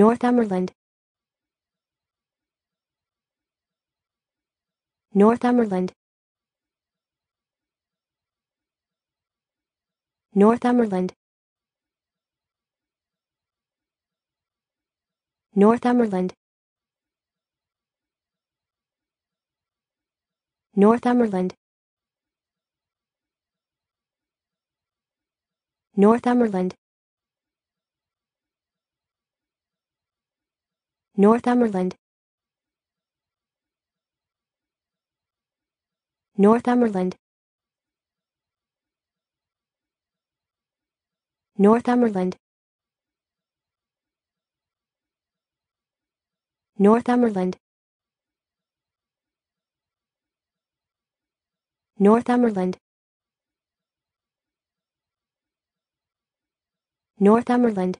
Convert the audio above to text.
Northumberland Northumberland Northumberland Northumberland Northumberland Northumberland Northumberland Northumberland Northumberland Northumberland Northumberland Northumberland